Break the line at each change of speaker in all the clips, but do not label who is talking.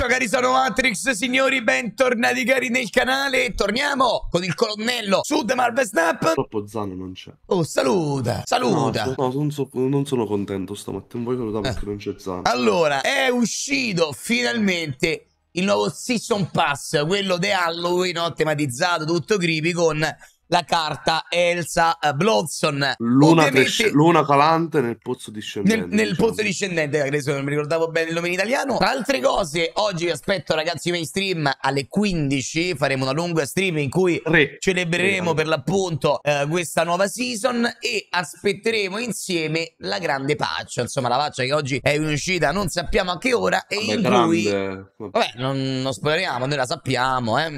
Ciao cari sono Matrix, signori, bentornati cari nel canale Torniamo con il colonnello su The Marvel Snap
Troppo Zano non c'è Oh, saluta, saluta No, no non, so, non, sono contento stamattina, voglio salutare eh. non c'è Zano Allora,
è uscito finalmente il nuovo Season Pass Quello di Halloween, no? tematizzato, tutto creepy con la carta Elsa eh, Blodson. Luna, cresce, luna
calante nel pozzo discendente. Nel,
nel diciamo. pozzo discendente, credo non mi ricordavo bene il nome in italiano. Tra altre cose, oggi vi aspetto ragazzi mainstream alle 15, faremo una lunga stream in cui Re. celebreremo Re. per l'appunto eh, questa nuova season e aspetteremo insieme la grande paccia, insomma la paccia che oggi è uscita non sappiamo a che ora e Vabbè, in grande. cui... Eh. Vabbè, non, non speriamo, noi la sappiamo, eh.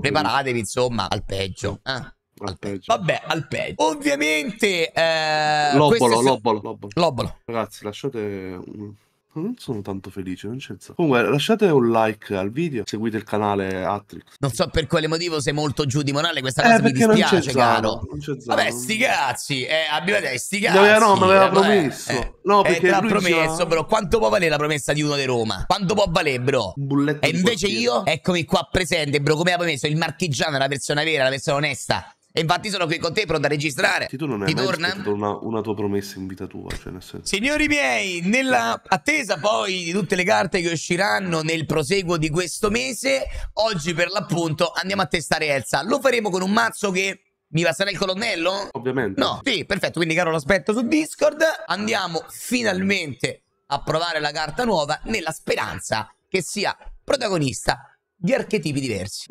Preparatevi insomma al peggio. Eh al eh, peggio. Vabbè, al peggio.
Ovviamente... Eh, l'obolo, l'obolo, l'obolo, l'obolo. Ragazzi, lasciate un... Non sono tanto felice, non c'è Comunque, lasciate un like al video, seguite il canale Atrix. Non so per
quale motivo sei molto giù di morale, questa eh, cosa eh, mi dispiace, caro. Vabbè, sti cazzi, eh, abbiamo detto, sti cazzi. No, no, me l'aveva eh, promesso. Eh, no, perché eh, te l'ha promesso, bro. Quanto può valere la promessa di uno di Roma? Quanto può valere, bro? e invece io, eccomi qua presente, bro, come ha promesso, il marchigiano la persona vera, la persona onesta e infatti sono qui con te pronto a registrare. Sì, tu non hai Ti mai torna?
Una, una, tua promessa in vita tua. Cioè nel senso...
Signori miei, nella attesa poi di tutte le carte che usciranno nel proseguo di questo mese, oggi per l'appunto andiamo a testare Elsa. Lo faremo con un mazzo che mi passerà il colonnello?
Ovviamente. No,
sì, perfetto. Quindi, caro, l'aspetto su Discord. Andiamo finalmente a provare la carta nuova nella speranza che sia protagonista di archetipi diversi.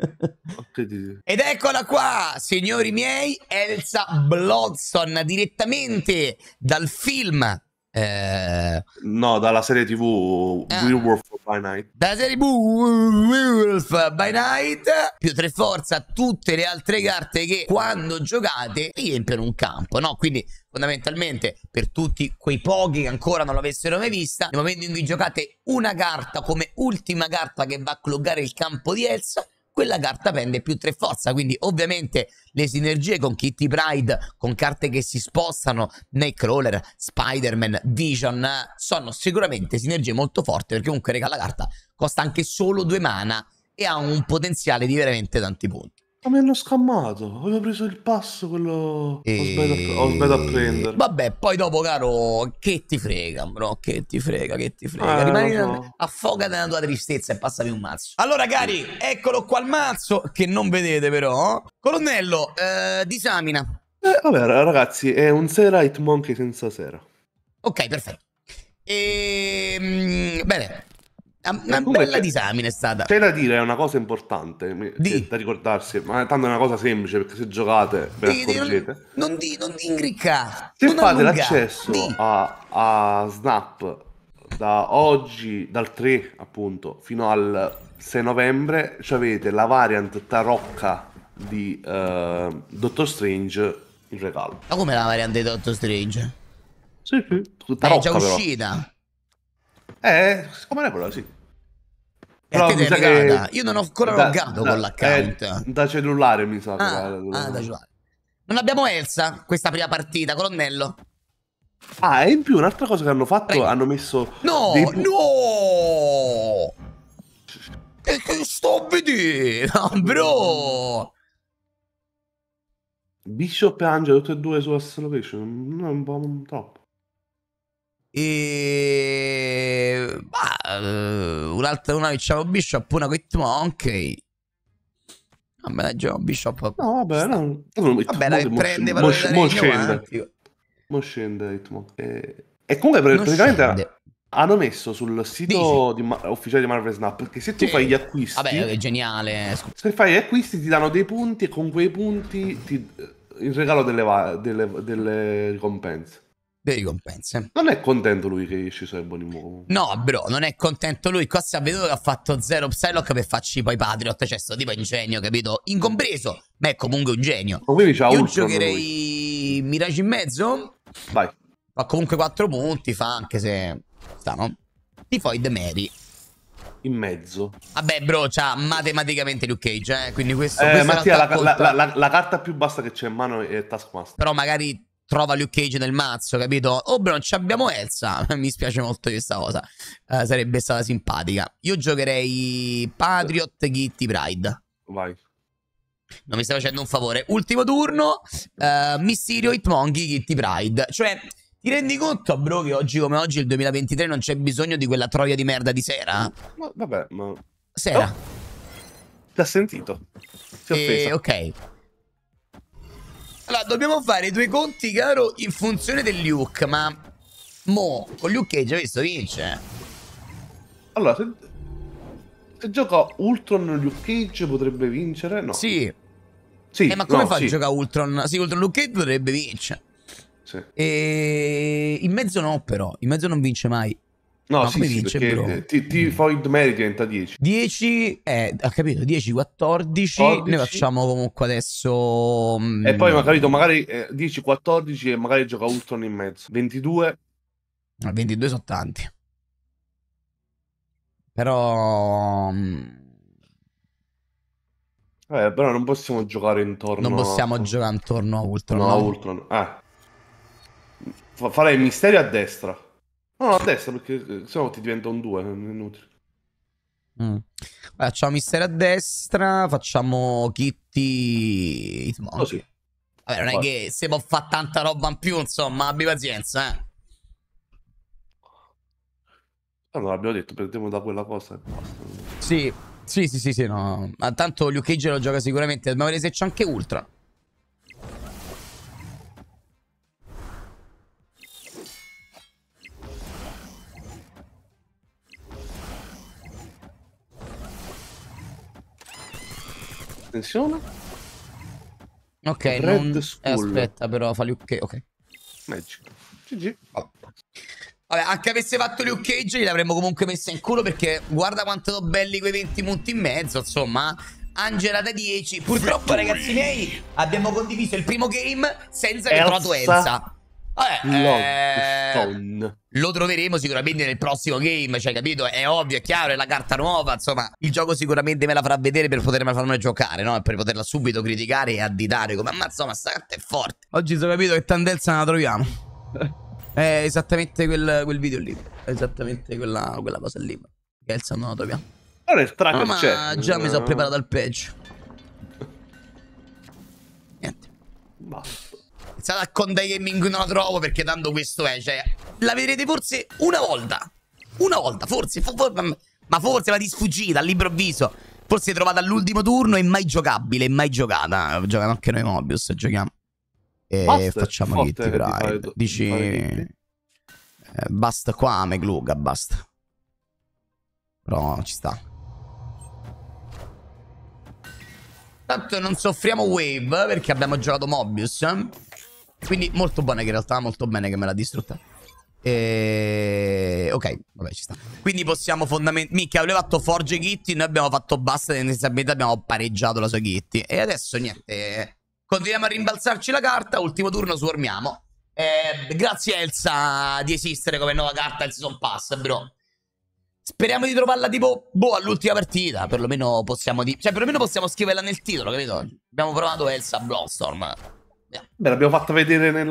Ed eccola qua, signori miei, Elsa Blodson, direttamente dal film
eh... No, dalla serie TV
ah. Eh. Werewolf by Night. Dalla serie TV Werewolf by Night più tre forza tutte le altre carte che quando giocate riempiono un campo, no? Quindi fondamentalmente per tutti quei pochi che ancora non l'avessero mai vista, nel momento in cui giocate una carta come ultima carta che va a cloggare il campo di Elsa quella carta prende più tre forza. Quindi, ovviamente, le sinergie con Kitty Pride, con carte che si spostano, Nightcrawler, Spider-Man, Vision, sono sicuramente sinergie molto forti. Perché comunque, regala la carta costa anche solo due mana e ha un potenziale di veramente tanti punti.
Ma mi hanno scammato, avevo preso il passo quello...
E... Ho, sbagliato, a prendere. Vabbè, poi dopo, caro, che ti frega, bro, che ti frega, che ti frega. Eh, Rimani, so. affogata nella tua tristezza e passami un mazzo. Allora, cari, eccolo qua il mazzo, che non vedete però. Oh. Colonnello, eh, disamina.
Eh, vabbè, ragazzi, è un sera Hit Monkey senza sera.
Ok, perfetto. E... Ehm, bene, una Comunque, bella disamina
è stata. C'è da dire una cosa importante di... da ricordarsi, ma tanto è una cosa semplice perché se giocate ve ne accorgete.
Non, di, non di ingriccare.
Se non fate allungare, l'accesso di... a, a Snap da oggi, dal 3 appunto, fino al 6 novembre, avete la variant tarocca di uh, Doctor Strange in regalo.
Ma com'è la variant di Doctor
Strange? Sì, sì. Tarocca, è già uscita. Però. Eh, secondo è quella, sì. Però mi sa che... Io non ho ancora da, loggato da, con l'account. Eh, da cellulare mi sa. Ah, eh, ah, da cellulare.
Non abbiamo Elsa questa prima partita, colonnello.
Ah, e in più un'altra cosa che hanno fatto, Prego. hanno messo... No, dei... no! Che, che sto a vedere,
bro!
Bishop e Angelo, tutte e due su Ass Location, non è un po' troppo. E bah,
eh, un'altra una che Bishop, una con Monkey.
Vabbè, la John Bishop. No, vabbè, no. Vabbè, la prende per scende. Mo scende Hitmonk. E... e comunque praticamente hanno messo sul sito di ufficiale di Marvel Snap che se tu sì. fai gli acquisti... Vabbè, è geniale. Se fai gli acquisti ti danno dei punti e con quei punti ti... Eh, il regalo delle, delle, delle ricompense per ricompense. Non è contento lui che ci serve un uomo. No,
bro, non è contento lui. Qua si è venuto che ha fatto zero Psylocke per farci poi Patriot. Cioè, sto tipo è un genio, capito? Incompreso, ma è comunque un genio. Oh, quindi c'ha Io giocherei Mirage in mezzo. Vai. Fa comunque 4 punti, fa anche se... Stanno. no? Tifoid
Mary in mezzo.
Vabbè, bro, c'ha matematicamente Luke Cage, eh? quindi questo... Eh, Mattia, la, la, la,
la, carta più bassa che c'è in mano è Taskmaster.
Però magari trova Luke Cage nel mazzo, capito? Oh bro, non ci abbiamo Elsa, mi spiace molto questa cosa, uh, sarebbe stata simpatica. Io giocherei Patriot Kitty Pride. Vai. Non mi stai facendo un favore. Ultimo turno, uh, Mysterio Hitmonkey Kitty Pride. Cioè, ti rendi conto, bro, che oggi come oggi, il 2023, non c'è bisogno di quella troia di merda di sera? Ma, vabbè, ma... Sera. Oh. T'ha sentito. Si è e, offesa. ok. Allora, dobbiamo fare i due conti, caro, in funzione del Luke, ma... Mo, con Luke hai già visto vince. Allora, se... se gioca Ultron Luke Cage potrebbe vincere? No. Sì. sì eh, ma come no, fa sì. a giocare Ultron? Sì, Ultron Luke Cage potrebbe vincere. Sì. E... In mezzo no, però. In mezzo non vince mai. No, no sì, sì vince, perché
t, t Void Mary diventa 10.
10, eh, ha capito, 10, 14, 14. Noi facciamo comunque adesso... Mm, e poi, ma capito, magari
eh, 10, 14 e magari gioca Ultron in mezzo. 22.
No, 22 sono tanti. Però... Mm,
eh, però non possiamo giocare intorno Non possiamo
a... giocare intorno a Ultron. No, no. a Ultron.
Ah. Farei il misterio a destra. No, a destra, perché eh, sennò ti diventa un 2, non è inutile.
Mm. Facciamo mister a destra, facciamo Kitty Hitmonkey. Oh, sì. Vabbè, non è che se può fare tanta roba in più,
insomma, abbi pazienza, eh. Allora, ah, abbiamo detto, perdiamo da quella cosa e basta.
Sì, sì, sì, sì, sì no. Ma tanto Luke Cage lo gioca sicuramente, dobbiamo vedere se c'è anche Ultra. Attenzione. Ok, non... eh, aspetta però, fa Luke Cage, ok.
Magic. GG. Vabbè. Oh.
Vabbè, anche avesse fatto Luke Cage l'avremmo comunque messa in culo perché guarda quanto sono belli quei 20 punti in mezzo, insomma. Angela da 10. Purtroppo, ragazzi miei, abbiamo condiviso il primo game senza che trovato Elsa. Vabbè, eh, lo troveremo sicuramente nel prossimo game, cioè capito? È ovvio, è chiaro, è la carta nuova, insomma, il gioco sicuramente me la farà vedere per poterla farmela giocare, no? Per poterla subito criticare e additare come ammazzo, ma sta carta è forte. Oggi ho capito che tendenza la troviamo. è esattamente quel, quel, video lì, è esattamente quella, quella cosa lì. Tandelza non la troviamo. Allora
il tracker ah, ma c'è. già mi sono preparato al
peggio. Niente. Basta. Pensate a Conde Gaming non la trovo perché tanto questo è, cioè... La vedrete forse una volta. Una volta, forse. For, for, ma forse va di sfuggita all'improvviso. Forse trovata all'ultimo turno e mai giocabile, mai giocata. Giocano anche noi Mobius, giochiamo. E Master, facciamo Kitty Pride. Di Dici... Eh, basta qua, Megluga, basta. Però ci sta. Tanto non soffriamo wave eh, perché abbiamo giocato Mobius. Eh? Quindi molto buona che in realtà, molto bene che me l'ha distrutta. E... Ok, vabbè ci sta. Quindi possiamo fondamentalmente... Micchia, aveva fatto Forge Kitty, noi abbiamo fatto basta, tendenzialmente abbiamo pareggiato la sua Kitty. E adesso niente... Continuiamo a rimbalzarci la carta, ultimo turno swarmiamo. Eh, grazie Elsa di esistere come nuova carta del Season Pass, bro. Speriamo di trovarla tipo, boh, all'ultima partita. Perlomeno possiamo di... Cioè, perlomeno possiamo scriverla nel titolo, capito? Abbiamo provato Elsa Bloodstorm.
Beh, l'abbiamo fatto vedere nel.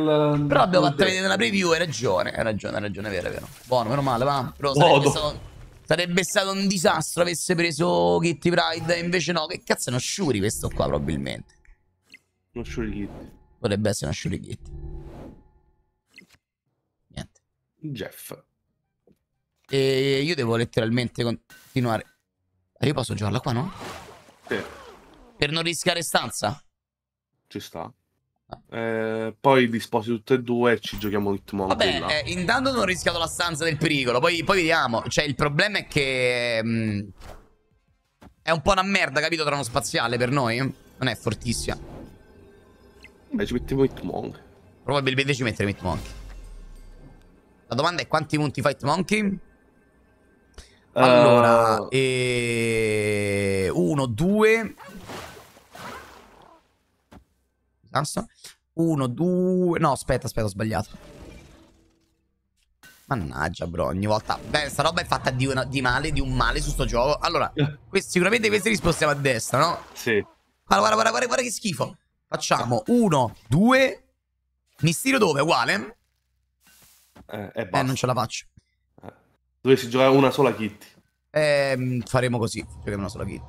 Però l'abbiamo fatto vedere
nella preview, hai ragione, hai ragione, hai ragione, è vero, è vero. Buono, meno male, va. Però sarebbe stato, sarebbe stato, un disastro avesse preso Kitty Pride, invece no. Che cazzo è uno Shuri questo qua, probabilmente. Uno Shuri Kitty. Potrebbe essere uno Shuri Kitty. Niente. Jeff. E io devo letteralmente continuare. Io posso giocarla qua, no? Sì. Per non rischiare stanza?
Ci sta. Eh, poi li sposi tutti e due e ci giochiamo un ritmo. Vabbè,
eh, intanto non ho rischiato la stanza del pericolo. Poi, poi vediamo. Cioè, il problema è che. Mh, mm, è un po' una merda, capito? Tra uno spaziale per noi. Non è fortissima. Beh, ci mettiamo Hitmonk. Probabilmente ci metteremo Hitmonk. La domanda è quanti punti fa Hitmonkey? Eh,
allora,
e... uno, due. Basta. Uno, due... No, aspetta, aspetta, ho sbagliato. Mannaggia, bro, ogni volta... Beh, sta roba è fatta di, una, di male, di un male su sto gioco. Allora, questi, sicuramente questi li spostiamo a destra, no? Sì. Allora, guarda, guarda, guarda, guarda che schifo. Facciamo uno, due... Mi dove? Uguale?
Eh, eh, eh non ce la faccio. Eh. Dovessi giocare una sola kit. Eh, faremo così, giochiamo una sola kit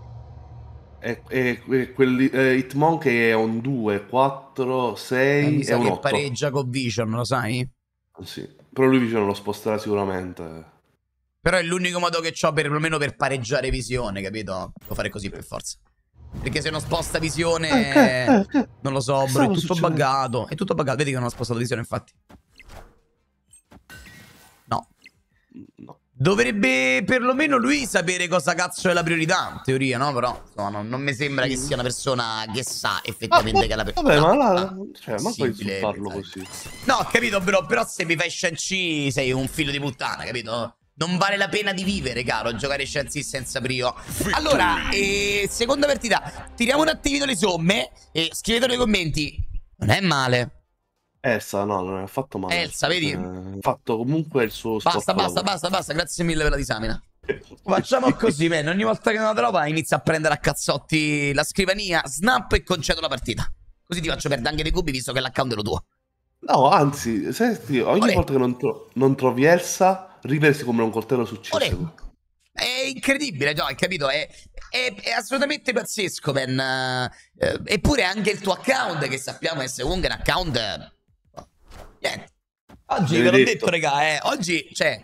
e, è, è quel è eh, Hitmon che è un 2, 4, 6 e un 8. pareggia
con Vision, lo
sai? Sì, però lui Vision lo sposterà sicuramente. Però è l'unico modo che
ho perlomeno per pareggiare visione, capito? Devo fare così per forza. Perché se non sposta visione, eh, eh, eh, eh. non lo so, bro, è tutto succedendo? buggato. È tutto buggato, vedi che non ho spostato visione, infatti. No. No. Dovrebbe perlomeno lui sapere cosa cazzo è la priorità, in teoria, no? Però insomma, non, non mi sembra che mm. sia una persona che sa effettivamente ah, che è la priorità. Vabbè, ma, la,
cioè, ma puoi farlo così.
No, capito, però, però se mi fai scienci sei un filo di puttana, capito? Non vale la pena di vivere, caro, giocare Shenzi senza prio. Allora, eh, seconda partita, tiriamo un attimino le somme e scrivetelo nei commenti.
Non è male. Elsa, no, non è affatto
male. Elsa, vedi? Ha
eh, fatto comunque il suo Basta, basta,
basta, basta, grazie mille per la disamina. Facciamo così, man. Ogni volta che una trova inizia a prendere a cazzotti la scrivania, snap e concedo la partita. Così ti faccio perdere anche dei cubi visto che l'account è lo tuo.
No, anzi, senti, ogni Olè. volta che non, tro non, trovi Elsa, riversi come un coltello successivo. Cicero.
È incredibile, no, cioè, hai capito? È, è, è assolutamente pazzesco, man. Eh, eppure anche il tuo account, che sappiamo essere un account Niente. Oggi ve l'ho detto. regà, eh. Oggi, cioè,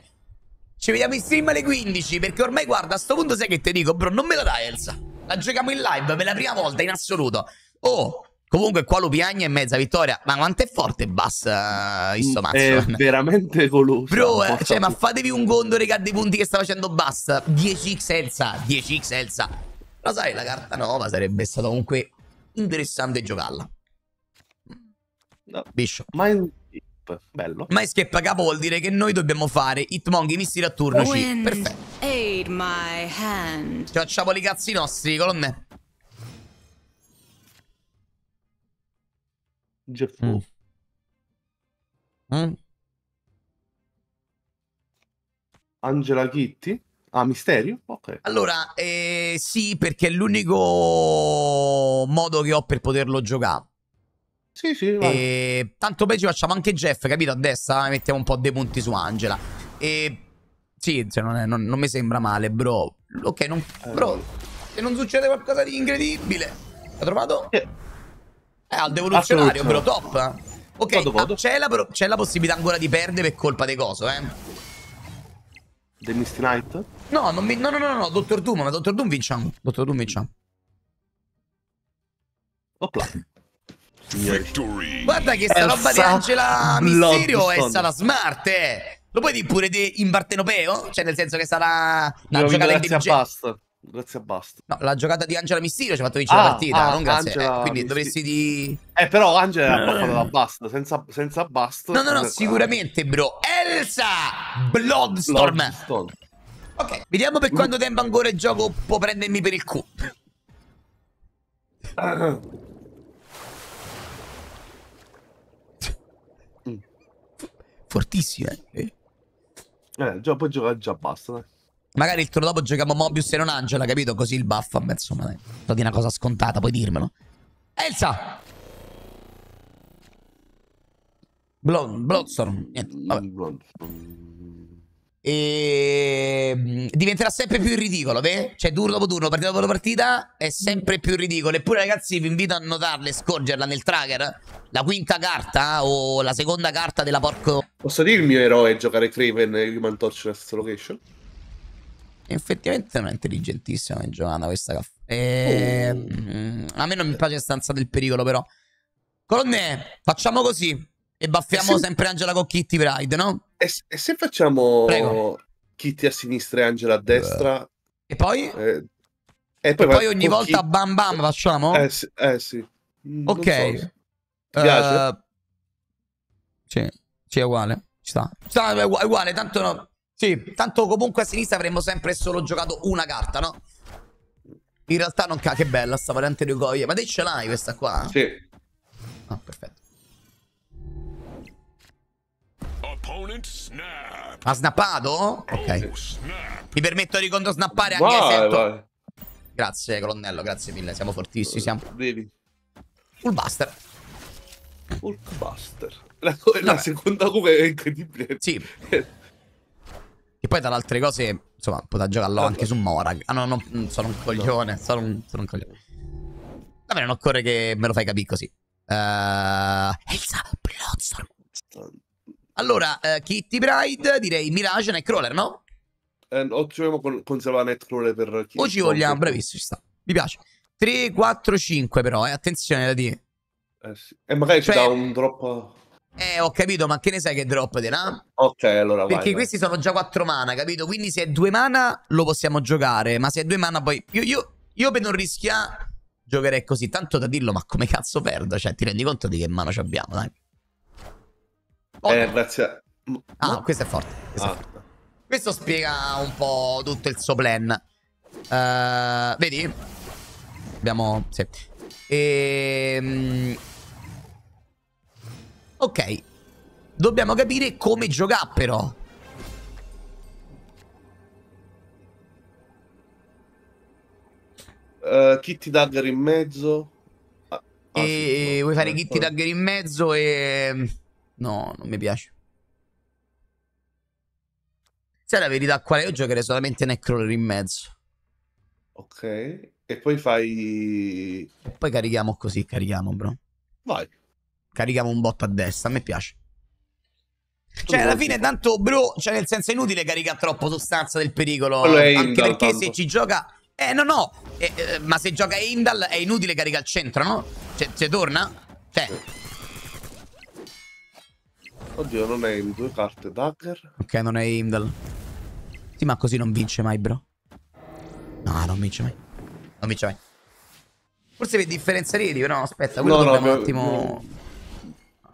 ci vediamo in stream alle 15. Perché ormai, guarda, a sto punto sai che ti dico, bro, non me la dai, Elsa. La giochiamo in live per la prima volta in assoluto. Oh, comunque qua lo piagna e mezza vittoria. Ma quanto è forte Bass, uh, eh, sto mm, mazzo. È veramente goloso. Bro, eh, cioè, ma fatevi un conto, regà, dei punti che sta facendo Bass. 10x Elsa, 10x Elsa. Lo sai, la carta nuova sarebbe stata comunque interessante giocarla. No. Bishop. Ma in... Escape, bello. Ma a capo vuol dire che noi dobbiamo fare Hitmonkey missile a turno C, perfetto. facciamo i cazzi nostri, colonne.
Jeff mm. mm. Angela Kitty? Ah, Misterio? Ok. Allora,
eh, sì, perché è l'unico modo che ho per poterlo giocare. Sì, sì, vai. E tanto poi ci facciamo anche Jeff, capito? A destra mettiamo un po' dei punti su Angela. E sì, cioè non, è, non, non mi sembra male, bro. Ok, non, bro, se non succede qualcosa di incredibile. L'ha trovato? Eh. eh, al devoluzionario, bro, top. Ok, vado, vado. Ah, c'è, la, la, possibilità ancora di perdere per colpa di coso, eh.
The Misty Knight?
No, non mi, no, no, no, no, Dottor Doom, ma Dottor Doom vinciamo. Dottor Doom vinciamo. Opla. Guarda che sta roba di Angela Misterio è stata smart, eh. Lo puoi dire pure di in partenopeo? Cioè, nel senso che sarà una Io giocata intelligente. Basta.
Grazie a Basta.
No, la giocata di Angela Mysterio ci ha fatto vincere ah, la partita, ah, non grazie. Eh, Angela eh, quindi Mysterio. dovresti
di... Eh, però Angela ha fatto da Basta, senza, senza Basta... No, no, no, eh,
sicuramente, bro. Elsa Bloodstorm. Bloodstorm. Ok, vediamo per quanto tempo ancora il gioco può prendermi per il culo. fortissime. Eh.
eh, già poi gioca già basta. Dai.
Magari il turno dopo giochiamo Mobius e non Angela, capito? Così il buff, vabbè, insomma, dai. Sto di una cosa scontata, puoi dirmelo. Elsa! Bloodstorm, niente, vabbè. Bloodstorm. E ehm, diventerà sempre più ridicolo, vero? Cioè, turno dopo turno, partita dopo partita è sempre più ridicolo. Eppure, ragazzi, vi invito a notarla e scorgerla nel tracker. La quinta carta o la seconda carta della
porco. Posso dire il mio eroe giocare Craven e Human Torch nella stessa location?
Effettivamente non è intelligentissima eh, Giovanna questa caffè. E... Oh. Ehm,
a me non mi piace
stanza del pericolo, però. Colonne, facciamo così. E baffiamo e se... sempre Angela con Kitty Pride, no?
E, e se facciamo Prego. Kitty a sinistra e Angela a destra? E poi? Eh, e poi, e poi ogni volta Kitty... bam bam facciamo? Eh, sì. Eh, sì. ok. So.
Ti eh, piace? Uh... Sì, sì, è uguale. Ci sta. Ci sta, è uguale, tanto no. Sì, tanto comunque a sinistra avremmo sempre solo giocato una carta, no? In realtà non ca... Che bella sta variante di Ugoia. Ma te ce l'hai questa qua? Sì. Ah, perfetto. Ha snappato? Ok. Oh, Mi permetto di controsnappare anche vai, sento... Grazie, colonnello, grazie mille. Siamo fortissimi. Siamo. Devi. Fullbuster. Hulkbuster.
La, la seconda come è incredibile. Sì. e
poi tra le altre cose, insomma, potrà giocarlo allora. anche su Morag. Ah no, no, sono un coglione, sono un, sono un coglione. Vabbè, non occorre che me lo fai capire così. Uh, Elsa Bloodstorm. Allora, eh, Kitty Bride, direi Mirage, Nightcrawler, no? Eh, diciamo o ci vogliamo con-
conservare Nightcrawler per Kitty? O ci vogliamo, bravissimo,
ci sta. Mi piace. 3, 4, 5 però, eh, attenzione da dire. Eh sì. E magari cioè... ci dà
un drop...
Eh, ho capito, ma che ne sai che drop te, no?
Ok, allora Perché vai. questi
sono già 4 mana, capito? Quindi se è 2 mana lo possiamo giocare, ma se è 2 mana poi... Io, io, io per non rischiare giocherei così, tanto da dirlo, ma come cazzo perdo? Cioè, ti rendi conto di che mano ci abbiamo, dai? Eh, oh.
grazie. A... Ah, questo è forte. Questo, ah. è forte.
questo spiega un po' tutto il suo plan. Uh, vedi? Abbiamo... Sì. Ehm... Ok. Dobbiamo
capire come giocare però. Uh, eh, Kitty Dagger in mezzo. Ah, ah e... sì, no. Vuoi fare Kitty Dagger in mezzo e...
No, non mi piace. Sai la verità quale? Io giocherei solamente Necroller in mezzo.
Ok. E poi fai... E poi carichiamo
così, carichiamo, bro. Vai. Carichiamo un botto a destra, a me piace. cioè, alla fine, tanto, bro, cioè, nel senso, è inutile caricare troppo sostanza del pericolo. Anche perché se ci gioca. Eh, no, no. Eh, eh, ma se gioca Indal, è inutile caricare il centro, no?
Cioè, se torna? Cioè. Sì. Oddio, non è in due carte Dagger.
Ok, non è Imdal. Sì, ma così non vince mai, bro. No, non vince mai. Non vince mai. Forse per differenza ridi, però aspetta, quello no, dobbiamo no, un attimo...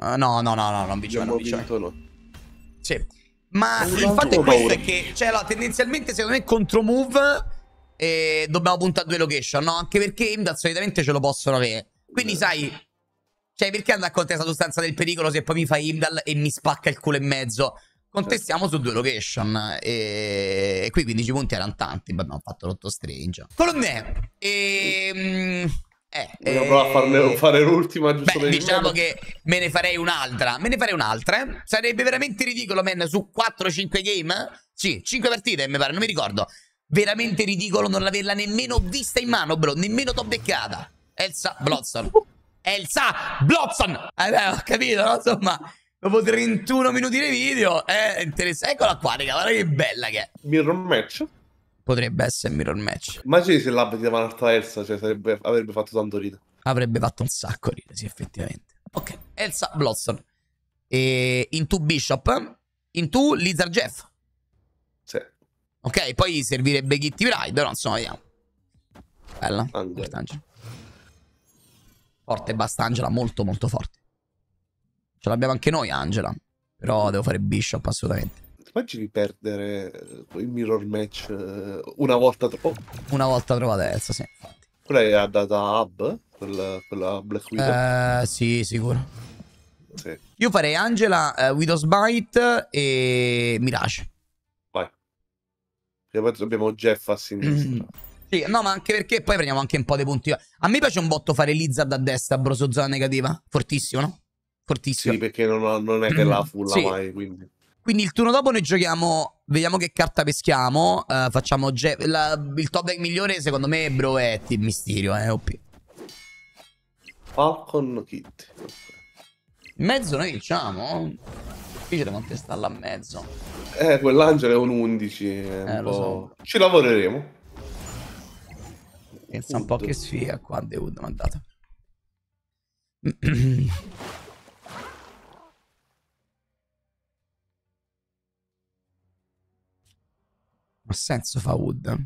No, no, no, no, non vince mai, non vince mai. No. Sì. Ma non il fatto è questo, paura. è che, cioè, allora, tendenzialmente, secondo me, contro move eh, dobbiamo puntare a due location, no? Anche perché Imdal solitamente ce lo possono avere. Quindi, Beh. sai, cioè, perché andare a contestare la sostanza del pericolo se poi mi fa Imdal e mi spacca il culo in mezzo? Contestiamo su due location. E, e qui 15 punti erano tanti, ma abbiamo fatto l'otto strange. Colonne, E... Ehm, eh, eh, a farne, eh,
fare l'ultima giusto beh, diciamo
che me ne farei un'altra me ne farei un'altra eh? sarebbe veramente ridicolo man su 4-5 game sì 5 partite mi pare non mi ricordo veramente ridicolo non averla nemmeno vista in mano bro nemmeno t'ho beccata Elsa Blossom Elsa Blotzon! Eh beh, ho capito, no? Insomma, dopo 31 minuti di video, è interessante. Eccola qua, raga, guarda che bella che è.
Mirror match? Potrebbe essere mirror match. Immagini se l'abiti davanti un'altra Elsa, cioè sarebbe, avrebbe fatto tanto ridere. Avrebbe
fatto un sacco ridere, sì, effettivamente. Ok, Elsa Blotzon. E in Bishop, Into Lizard Jeff. Sì. Ok, poi servirebbe Kitty Pride, però insomma, vediamo. Bella. Angelo. Forte e basta Angela, molto molto forte. Ce l'abbiamo anche noi Angela, però devo fare Bishop assolutamente.
Immagini perdere eh, il mirror match eh, oh. una volta trovata.
Una volta trovata terza, sì. Infatti.
Quella è data hub, quella, quella Black Widow. Eh, sì, sicuro. Sì. Io
farei Angela, uh, eh, Widow's Bite e Mirage.
Vai. Abbiamo Jeff a sinistra.
Sì, no, ma anche perché poi prendiamo anche un po' dei punti. A me piace un botto fare Lizard a destra, bro, su zona negativa. Fortissimo, no?
Fortissimo. Sì, perché non, non è che la fulla sì. mai, quindi.
Quindi il turno dopo noi giochiamo, vediamo che carta peschiamo, uh, facciamo la, il top deck migliore secondo me bro è Team Mysterio, eh, OP. Falcon Kit. In mezzo noi diciamo, qui c'è difficile contestarla a mezzo.
Eh, quell'angelo è un 11, è eh, un lo so. ci lavoreremo.
Pensa un po' che sfiga qua The Hood ha dato. ha senso fa Wood?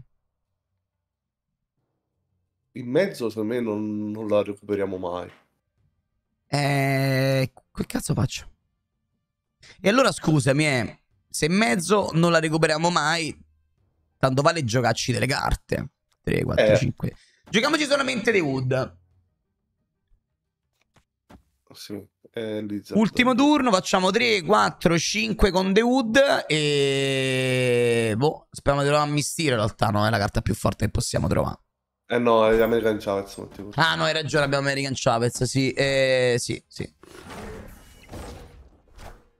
In mezzo secondo me non, non la recuperiamo mai.
Eh, che cazzo faccio? E allora scusami, eh, se in mezzo non la recuperiamo mai, tanto vale giocarci delle carte. 3, 4, eh. 5. Giochiamoci solamente The Wood. Sì. Ultimo turno, facciamo 3, 4, 5 con The Wood e... Boh, speriamo di trovare Mistire in realtà, no? È la carta più forte che possiamo trovare.
Eh no, è American Chavez. Ah no, hai ragione, abbiamo American
Chavez, sì. Eh, sì, sì.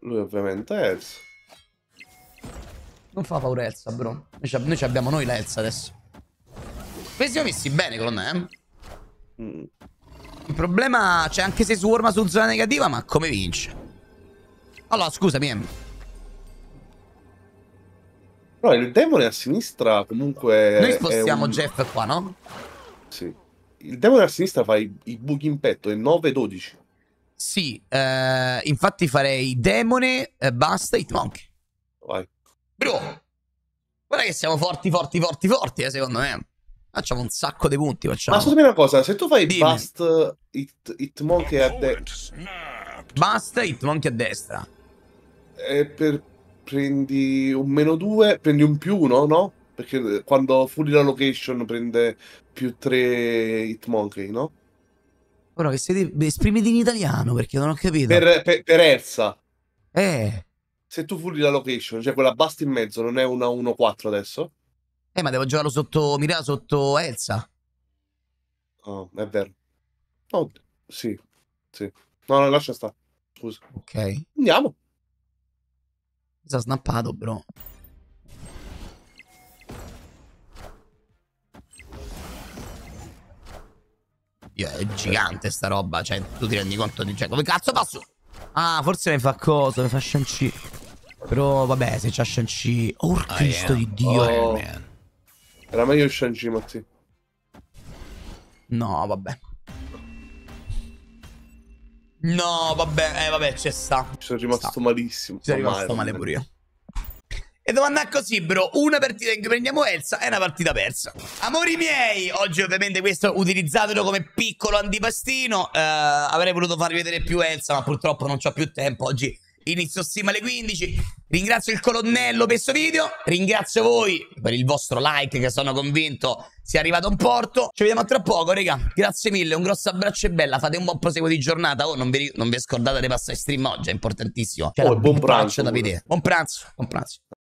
Lui ovviamente è Elsa.
Non fa paura Elsa, bro. Noi, abbiamo noi l'Elsa adesso. Ve siamo messi bene, con me. Eh. Mm. Il problema, c'è cioè, anche se swarma su zona negativa, ma come vince? Allora, scusami,
eh. il demone a sinistra comunque... Noi spostiamo un... Jeff qua, no? Sì. Il demone a sinistra fa i, i buchi in petto, è 9-12.
Sì, eh, infatti farei demone, eh, basta, hitmonkey.
Vai. Bro,
guarda che siamo forti, forti, forti, forti, eh, secondo me. Facciamo un sacco di punti. Facciamo. Ma scusami una cosa, se tu fai Dimmi. Bust
hit, it Monkey a destra. Bust It Monkey a destra. E per, prendi un meno 2, prendi un più 1, no? Perché eh, quando fulli la location prende più 3 Hit Monkey, no?
Ora che siete esprimiti in italiano perché non ho capito. Per,
per, per Elsa. Eh. Se tu fulli la location, cioè quella basta in mezzo, non è una 1-4 adesso?
Eh, ma devo giocarlo sotto Mira, sotto Elsa.
Oh, è vero. Oh, sì, sì. No, no, lascia sta. Scusa.
Ok. Andiamo. Mi sa snappato, bro. Dio, è gigante sta roba. Cioè, tu ti rendi conto di... Cioè, come cazzo passo? Ah, forse ne fa cosa? Ne fa shanchi. Però, vabbè, se c'ha shanchi. Oh, Cristo ah, di Dio. Oh,
yeah, era meglio il Shanji, Matti. No, vabbè.
No, vabbè, eh, vabbè, c'è sta. Ci sono rimasto sta. malissimo. Ci sono rimasto male, male pure io. E domanda così, bro. Una partita in cui prendiamo Elsa è una partita persa. Amori miei, oggi ovviamente questo utilizzatelo come piccolo antipastino. Uh, avrei voluto farvi vedere più Elsa, ma purtroppo non ho più tempo oggi Inizio stima alle 15. Ringrazio il colonnello per questo video. Ringrazio voi per il vostro like che sono convinto sia arrivato a un porto. Ci vediamo tra poco, raga. Grazie mille, un grosso abbraccio e bella. Fate un buon proseguo di giornata. Oh, non vi, non vi scordate di passare stream oggi, è importantissimo. C'è oh, buon pranzo da vedere. Buon pranzo, buon pranzo.